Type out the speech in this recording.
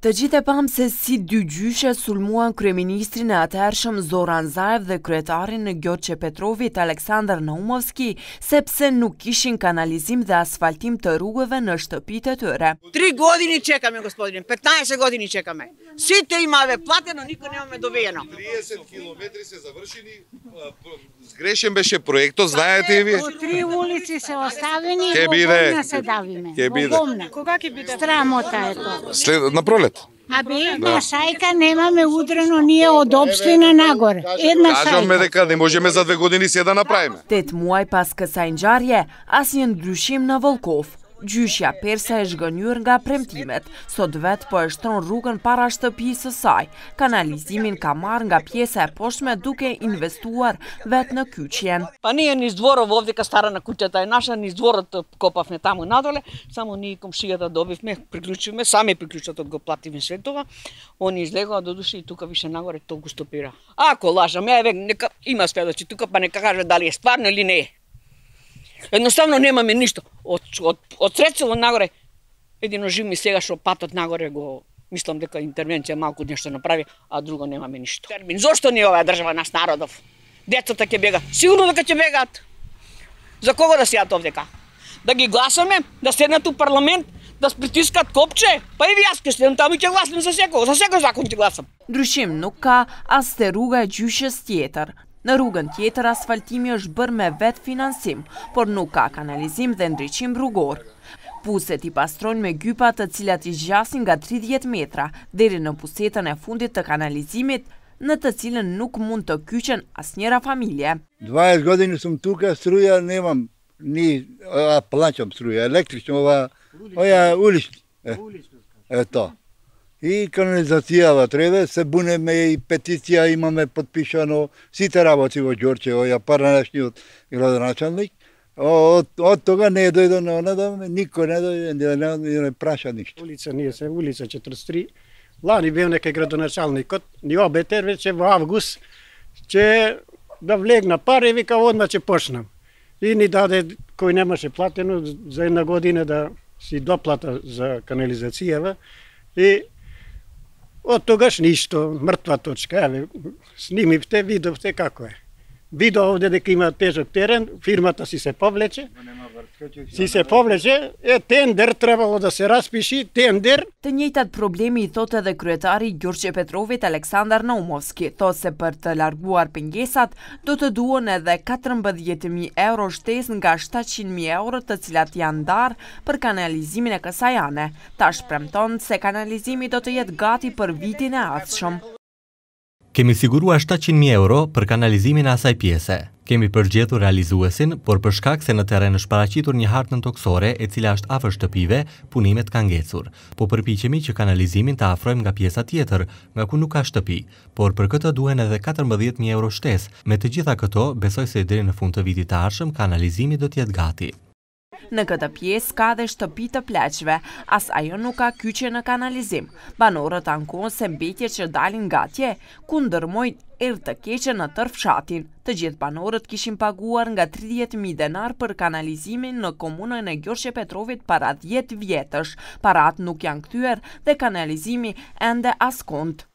Të gjithë e pamë se si dy gjyshe sulmuan kryeministri në atërshëm Zoran Zaev dhe kryetarin në Gjoqe Petrovit Aleksandr Naumovski, sepse nuk ishin kanalizim dhe asfaltim të rrugëve në shtëpit e tëre. Tri godin i qekame, gospodinim, 15 e godin i qekame. Si të imave plate, në niko në jam me 30 km se zavërshini, uh, zgreshen beshe projekto, zdajet e vi? Po tri ulici se ostavini, po bomna se davime. Po bomna. Koga ki bide? Stramota e to. Në prolet. А бе една да. шајка немаме удрено ние од општина нагоре. Една шајка. Кажаме дека не можеме за две години се да направиме. Тет муај паска сајнџарје, а си друшим на Волков. Gjyshja persa e shgënyër nga premtimet, sot vetë po e shton rrugën para shtëpi së saj. Kanalizimin ka marrë nga pjesa e poshme duke investuar vetë në kyqjen. Pa nije niz dvorov ovdje ka stara na kućeta je naša, niz dvorot kopavne tamo nadole, samo ni komšijata dobivme, priključivme, sami priključat od Oni излегоа до души и тука више нагоре толку стопира. Ако лажам, еве век, нека има сведочи тука, па нека каже дали е стварно или не е. Едноставно немаме ништо. Од, од, од Срецево нагоре, едино жив ми сега што патот нагоре го мислам дека интервенција малку нешто направи, а друго немаме ништо. Термин, зошто не оваа држава наш народов? Децата ќе бегаат. Сигурно дека ќе бегаат. За кого да сеат овдека? Да ги гласаме, да седнат у парламент, да спритискат копче, па и јас ќе седам таму ќе гласам за секој, за секој закон ќе гласам. Друшим нука, астеруга сте руга стиетар, Në rrugën tjetër asfaltimi është bërë me vetë finansim, por nuk ka kanalizim dhe ndryqim rrugor. Puset i pastrojnë me gypat të cilat i gjasin nga 30 metra, deri në pusetën e fundit të kanalizimit, në të cilën nuk mund të kyqen as njera familje. 20 godin në sëmë tuke, sruja në imam një planqëm sruja, elektrikë, oja ulishtë. E to. и канализацијава треба, се бунеме и петиција имаме подпишано сите работи во Ѓорче, ја паранашниот градоначалник. Од, од тога не е дојдо на она да никој не дојде, не, не, не, не праша ништо. Улица ние се, улица 43. Лани бев некој градоначалникот, ни обетер веќе во август, че да влегна пар и вика одма че почнам. И ни даде кој немаше платено за една година да си доплата за канализацијава и Од тогаш ништо, мртва точка, еле, снимивте, видовте како е. Bido ovde dhe kima težak teren, firma ta si se povleqe, Si se povleqe, e tender trebalo da se raspishi, tender. Të njëtat problemi i thote edhe kryetari Gjurqe Petrovit Aleksandar Naumovski, thot se për të larguar pëngjesat, do të duon edhe 14.000 euro shtes nga 700.000 euro të cilat janë dar për kanalizimin e kësajane. Ta shpremton se kanalizimi do të jetë gati për vitin e atëshëm. Kemi sigurua 700.000 euro për kanalizimin asaj pjese. Kemi përgjetur realizuesin, por përshkak se në teren është paracitur një hartë në toksore e cila është afër shtëpive, punimet ka ngecur. Po përpichemi që kanalizimin të afrojmë nga pjesa tjetër, nga ku nuk ka shtëpi, por për këtë duhen edhe 14.000 euro shtes, me të gjitha këto besoj se i diri në fund të vitit arshëm kanalizimi do tjetë gati. Në këtë pjesë ka dhe shtëpi të pleqve, as ajo nuk ka kyqe në kanalizim. Banorët ankonë se mbetje që dalin nga tje, ku ndërmojnë erë të keqe në tërf shatin. Të gjithë banorët kishin paguar nga 30.000 denar për kanalizimin në komunën e Gjorshje Petrovit para 10 vjetësh. Parat nuk janë këtyer dhe kanalizimi ende as kontë.